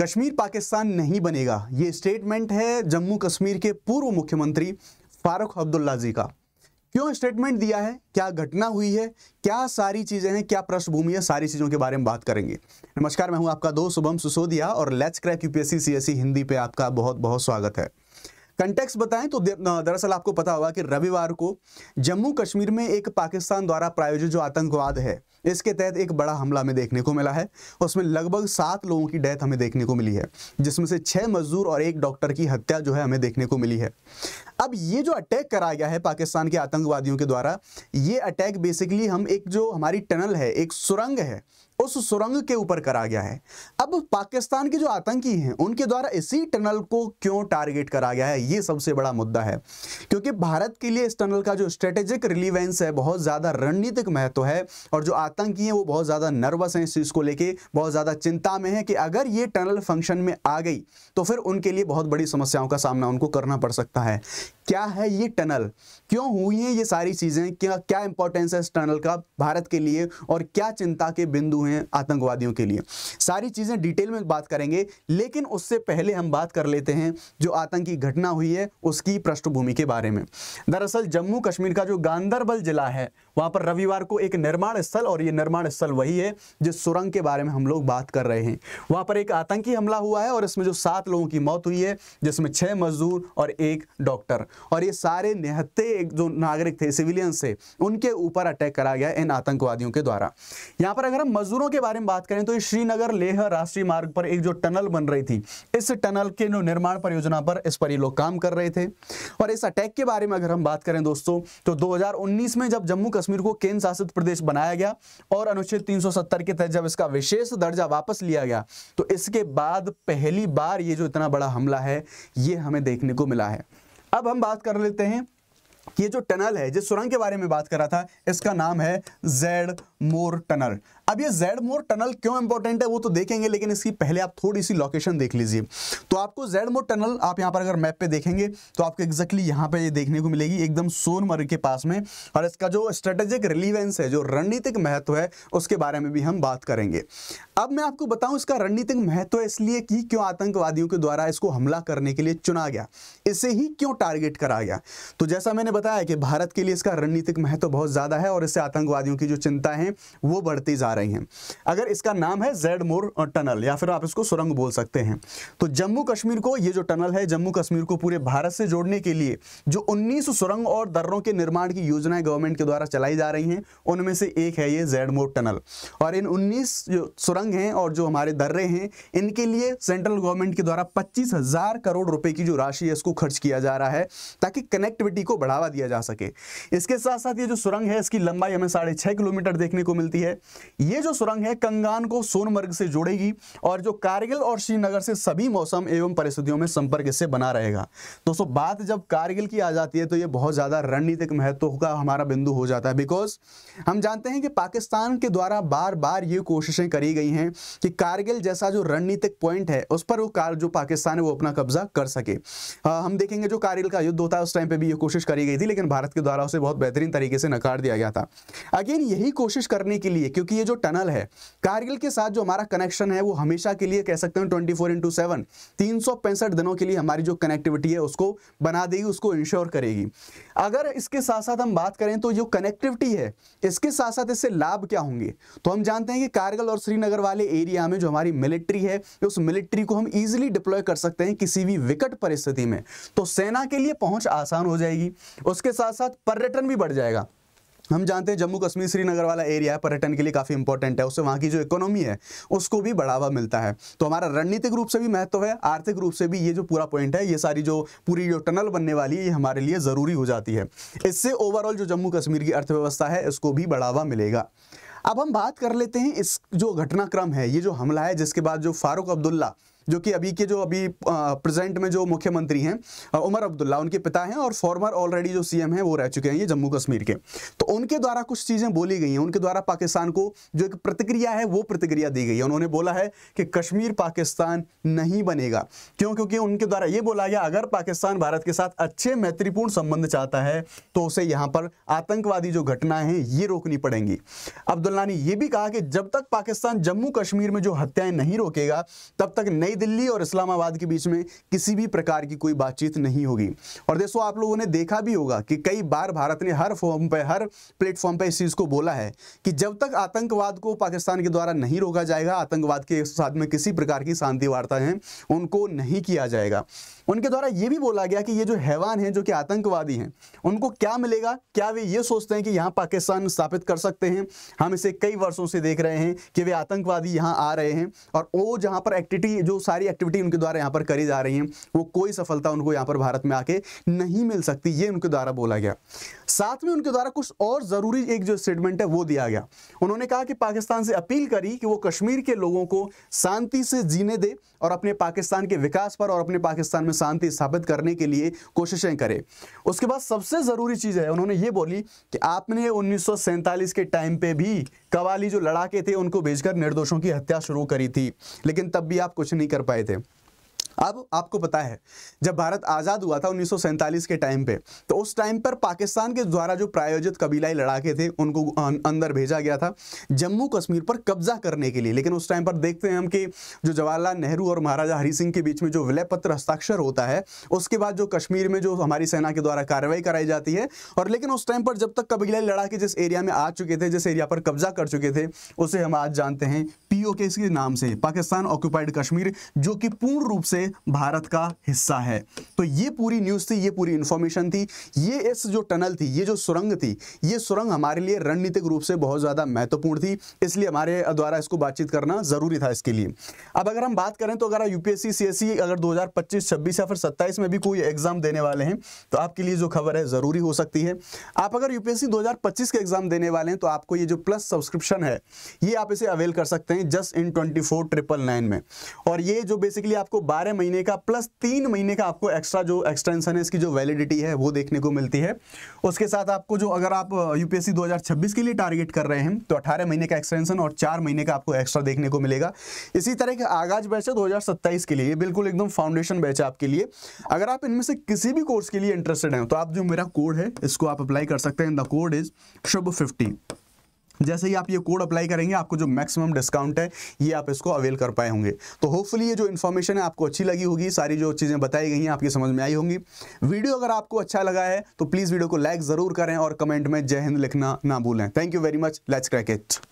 कश्मीर पाकिस्तान नहीं बनेगा ये स्टेटमेंट है जम्मू कश्मीर के पूर्व मुख्यमंत्री फारूक अब्दुल्ला जी का क्यों स्टेटमेंट दिया है क्या घटना हुई है क्या सारी चीज़ें हैं क्या पृष्ठभूमि है सारी चीज़ों के बारे में बात करेंगे नमस्कार मैं हूं आपका दोस्त शुभम सुसोदिया और let's crack UPSC CSC Hindi पे आपका बहुत बहुत स्वागत है कंटेक्स्ट बताएं तो दरअसल आपको पता होगा कि रविवार को जम्मू कश्मीर में एक पाकिस्तान द्वारा प्रायोजित जो आतंकवाद है इसके तहत एक बड़ा हमला हमें देखने को मिला है उसमें लगभग सात लोगों की डेथ हमें देखने को मिली है जिसमें से छः मजदूर और एक डॉक्टर की हत्या जो है हमें देखने को मिली है अब ये जो अटैक कराया गया है पाकिस्तान के आतंकवादियों के द्वारा ये अटैक बेसिकली हम एक जो हमारी टनल है एक सुरंग है उस सुरंग के ऊपर करा गया है अब पाकिस्तान के जो आतंकी हैं उनके द्वारा इसी टनल को क्यों टारगेट करा गया है ये सबसे बड़ा मुद्दा है क्योंकि भारत के लिए इस टनल का जो स्ट्रेटेजिक रिलीवेंस है बहुत ज़्यादा रणनीतिक महत्व है और जो आतंकी हैं वो बहुत ज़्यादा नर्वस हैं इस चीज़ को लेकर बहुत ज़्यादा चिंता में है कि अगर ये टनल फंक्शन में आ गई तो फिर उनके लिए बहुत बड़ी समस्याओं का सामना उनको करना पड़ सकता है क्या है ये टनल क्यों हुई है ये सारी चीज़ें क्या क्या इंपॉर्टेंस है इस टनल का भारत के लिए और क्या चिंता के बिंदु हुए हैं आतंकवादियों के लिए सारी चीज़ें डिटेल में बात करेंगे लेकिन उससे पहले हम बात कर लेते हैं जो आतंकी घटना हुई है उसकी पृष्ठभूमि के बारे में दरअसल जम्मू कश्मीर का जो गांधरबल जिला है वहाँ पर रविवार को एक निर्माण स्थल और ये निर्माण स्थल वही है जिस सुरंग के बारे में हम लोग बात कर रहे हैं वहाँ पर एक आतंकी हमला हुआ है और इसमें जो सात लोगों की मौत हुई है जिसमें छः मजदूर और एक डॉक्टर और ये सारे निहत्ते जो नागरिक थे सिविलियंस थे उनके ऊपर अटैक करा गया इन आतंकवादियों के द्वारा यहाँ पर अगर हम मजदूर मजदूरों के बारे में बात करें तो श्रीनगर लेह राष्ट्रीय मार्ग पर एक जो टनल बन रही थी इस टनल के निर्माण परियोजना पर इस पर ये लोग काम कर रहे थे और इस अटैक के बारे में अगर हम बात करें दोस्तों तो 2019 में जब जम्मू कश्मीर को केंद्र शासित प्रदेश बनाया गया और अनुच्छेद 370 के तहत जब इसका विशेष दर्जा वापस लिया गया तो इसके बाद पहली बार ये जो इतना बड़ा हमला है ये हमें देखने को मिला है अब हम बात कर लेते हैं ये जो टनल है जिस सुरंग के बारे में बात कर रहा था इसका नाम है जेड मोर टनल अब ये जेड मोर टनल क्यों इंपॉर्टेंट है वो तो देखेंगे लेकिन इसकी पहले आप थोड़ी सी लोकेशन देख लीजिए तो आपको जेड मोर टनल आप यहाँ पर अगर मैप पे देखेंगे तो आपको एग्जैक्टली यहाँ पे ये देखने को मिलेगी एकदम सोनमर्ग के पास में और इसका जो स्ट्रेटेजिक रिलीवेंस है जो रणनीतिक महत्व है उसके बारे में भी हम बात करेंगे अब मैं आपको बताऊं इसका रणनीतिक महत्व इसलिए कि क्यों आतंकवादियों के द्वारा इसको हमला करने के लिए चुना गया इसे ही क्यों टारगेट करा गया तो जैसा मैंने बताया कि भारत के लिए इसका रणनीतिक महत्व बहुत ज़्यादा है और इससे आतंकवादियों की जो चिंता है वो बढ़ती जा रही हैं अगर इसका नाम है जेड मोर टनल या फिर आप इसको सुरंग बोल सकते हैं तो जम्मू कश्मीर को ये जो टनल है जम्मू कश्मीर को पूरे भारत से जोड़ने के लिए जो उन्नीस सुरंग और दर्रों के निर्माण की योजनाएं गवर्नमेंट के द्वारा चलाई जा रही हैं उनमें से एक है ये जेड मोर टनल और इन उन्नीस जो सुरंग हैं और जो हमारे दर्रे हैं इनके लिए सेंट्रल गवर्नमेंट के द्वारा पच्चीस करोड़ रुपए की जो राशि है इसको खर्च किया जा रहा है ताकि कनेक्टिविटी को बढ़ावा दिया जा सके इसके साथ साथ ये जो सुरंग है इसकी लंबाई हमें साढ़े छः किलोमीटर देखने को मिलती है ये जो सुरंग है कंगान को सोनमर्ग से जोड़ेगी और जो कारगिल और श्रीनगर से सभी मौसम एवं परिस्थितियों में संपर्क इससे बना रहेगा दोस्तों बात जब कारगिल की आ जाती है तो ये बहुत ज़्यादा रणनीतिक महत्व का हमारा बिंदु हो जाता है बिकॉज हम जानते हैं कि पाकिस्तान के द्वारा बार बार ये कोशिशें करी गई हैं कि कारगिल जैसा जो रणनीतिक पॉइंट है उस पर वो कार जो पाकिस्तान है वो अपना कब्जा कर सके आ, हम देखेंगे जो कारगिल का युद्ध होता है उस टाइम पर भी ये कोशिश करी गई थी लेकिन भारत के द्वारा उसे बहुत बेहतरीन तरीके से नकार दिया गया था अगेन यही कोशिश करने के लिए क्योंकि ये जो टनल है कारगिल के साथ जो हमारा कनेक्शन है वो हमेशा के लिए कह सकते हैं ट्वेंटी फोर इंटू सेवन तीन सौ पैंसठ दिनों के लिए हमारी जो कनेक्टिविटी है उसको बना देगी उसको इंश्योर करेगी अगर इसके साथ साथ हम बात करें तो जो कनेक्टिविटी है इसके साथ साथ इससे लाभ क्या होंगे तो हम जानते हैं कि कारगिल और श्रीनगर वाले एरिया में जो हमारी मिलिट्री है उस मिलिट्री को हम इजिली डिप्लॉय कर सकते हैं किसी भी विकट परिस्थिति में तो सेना के लिए पहुंच आसान हो जाएगी उसके साथ साथ पर्यटन भी बढ़ जाएगा हम जानते हैं जम्मू कश्मीर श्रीनगर वाला एरिया है पर्यटन के लिए काफ़ी इंपॉर्टेंट है उससे वहाँ की जो इकोनॉमी है उसको भी बढ़ावा मिलता है तो हमारा रणनीतिक रूप से भी महत्व है आर्थिक रूप से भी ये जो पूरा पॉइंट है ये सारी जो पूरी जो टनल बनने वाली है ये हमारे लिए ज़रूरी हो जाती है इससे ओवरऑल जो जम्मू कश्मीर की अर्थव्यवस्था है इसको भी बढ़ावा मिलेगा अब हम बात कर लेते हैं इस जो घटनाक्रम है ये जो हमला है जिसके बाद जो फारूक अब्दुल्ला जो कि अभी के जो अभी प्रेजेंट में जो मुख्यमंत्री हैं उमर अब्दुल्ला उनके पिता हैं और फॉर्मर ऑलरेडी जो सीएम हैं वो रह चुके हैं ये जम्मू कश्मीर के तो उनके द्वारा कुछ चीज़ें बोली गई हैं उनके द्वारा पाकिस्तान को जो एक प्रतिक्रिया है वो प्रतिक्रिया दी गई है उन्होंने बोला है कि कश्मीर पाकिस्तान नहीं बनेगा क्यों क्योंकि उनके द्वारा ये बोला गया अगर पाकिस्तान भारत के साथ अच्छे मैत्रीपूर्ण संबंध चाहता है तो उसे यहाँ पर आतंकवादी जो घटनाएं हैं ये रोकनी पड़ेंगी अब्दुल्ला ने यह भी कहा कि जब तक पाकिस्तान जम्मू कश्मीर में जो हत्याएं नहीं रोकेगा तब तक नई नई दिल्ली और इस्लामाबाद के बीच में किसी भी प्रकार की कोई बातचीत नहीं होगी और दोस्तों आप लोगों ने देखा भी होगा कि कई बार भारत ने हर फॉर्म पर हर प्लेटफॉर्म पर इस चीज़ को बोला है कि जब तक आतंकवाद को पाकिस्तान के द्वारा नहीं रोका जाएगा आतंकवाद के साथ में किसी प्रकार की शांति वार्ता है उनको नहीं किया जाएगा उनके द्वारा ये भी बोला गया कि ये जो हैवान हैं जो कि आतंकवादी हैं उनको क्या मिलेगा क्या वे ये सोचते हैं कि यहाँ पाकिस्तान स्थापित कर सकते हैं हम इसे कई वर्षों से देख रहे हैं कि वे आतंकवादी यहाँ आ रहे हैं और वो जहाँ पर एक्टिविटी जो सारी एक्टिविटी उनके द्वारा यहाँ पर करी जा रही है वो कोई सफलता उनको यहाँ पर भारत में आके नहीं मिल सकती ये उनके द्वारा बोला गया साथ में उनके द्वारा कुछ और ज़रूरी एक जो स्टेटमेंट है वो दिया गया उन्होंने कहा कि पाकिस्तान से अपील करी कि वो कश्मीर के लोगों को शांति से जीने दे और अपने पाकिस्तान के विकास पर और अपने पाकिस्तान में शांति स्थापित करने के लिए कोशिशें करें उसके बाद सबसे ज़रूरी चीज़ है उन्होंने ये बोली कि आपने उन्नीस के टाइम पे भी कवाली जो लड़ाके थे उनको भेजकर निर्दोषों की हत्या शुरू करी थी लेकिन तब भी आप कुछ नहीं कर पाए थे अब आपको पता है जब भारत आज़ाद हुआ था उन्नीस के टाइम पे तो उस टाइम पर पाकिस्तान के द्वारा जो प्रायोजित कबीलाई लड़ाके थे उनको अं, अंदर भेजा गया था जम्मू कश्मीर पर कब्जा करने के लिए लेकिन उस टाइम पर देखते हैं हम कि जो जवाहरलाल नेहरू और महाराजा हरि सिंह के बीच में जो विलय पत्र हस्ताक्षर होता है उसके बाद जो कश्मीर में जो हमारी सेना के द्वारा कार्रवाई कराई जाती है और लेकिन उस टाइम पर जब तक कबीलाई लड़ाके जिस एरिया में आ चुके थे जिस एरिया पर कब्जा कर चुके थे उसे हम आज जानते हैं पीओके के नाम से पाकिस्तान ऑक्यूपाइड कश्मीर जो कि पूर्ण रूप से में भारत का हिस्सा है तो ये पूरी न्यूज़ थी ये पूरी इंफॉर्मेशन थी ये इस जो टनल थी ये जो सुरंग थी ये सुरंग हमारे लिए रणनीतिक रूप से बहुत ज़्यादा महत्वपूर्ण थी इसलिए हमारे द्वारा इसको बातचीत करना ज़रूरी था इसके लिए अब अगर हम बात करें तो अगर आप यूपीएससी सीएससी अगर 2025 26 या फिर सत्ताईस में भी कोई एग्ज़ाम देने वाले हैं तो आपके लिए जो खबर है ज़रूरी हो सकती है आप अगर यूपीएससी दो के एग्ज़ाम देने वाले हैं तो आपको ये जो प्लस सब्सक्रिप्शन है ये आप इसे अवेल कर सकते हैं जस्ट इन ट्वेंटी में और ये जो बेसिकली आपको बारह महीने का प्लस तीन महीने का आपको एक्स्ट्रा जो एक्सटेंशन है इसकी जो वैलिडिटी है वो देखने को मिलती है उसके साथ आपको जो अगर आप यूपीएससी 2026 के लिए टारगेट कर रहे हैं तो 18 महीने का एक्सटेंशन और चार महीने का आपको एक्स्ट्रा देखने को मिलेगा इसी तरह का आगाज बैच है दो के लिए बिल्कुल एकदम फाउंडेशन बैच है आपके लिए अगर आप इनमें से किसी भी कोर्स के लिए इंटरेस्टेड हैं तो आप जो मेरा कोड है इसको आप अप्लाई कर सकते हैं the code is Shubh fifty जैसे ही आप ये कोड अप्लाई करेंगे आपको जो मैक्सिमम डिस्काउंट है ये आप इसको अवेल कर पाए होंगे तो होपफुली ये जो इन्फॉर्मेशन है आपको अच्छी लगी होगी सारी जो चीज़ें बताई गई हैं आपकी समझ में आई होंगी वीडियो अगर आपको अच्छा लगा है तो प्लीज़ वीडियो को लाइक ज़रूर करें और कमेंट में जय हिंद लिखना ना भूलें thank you very much let's क्रैकेट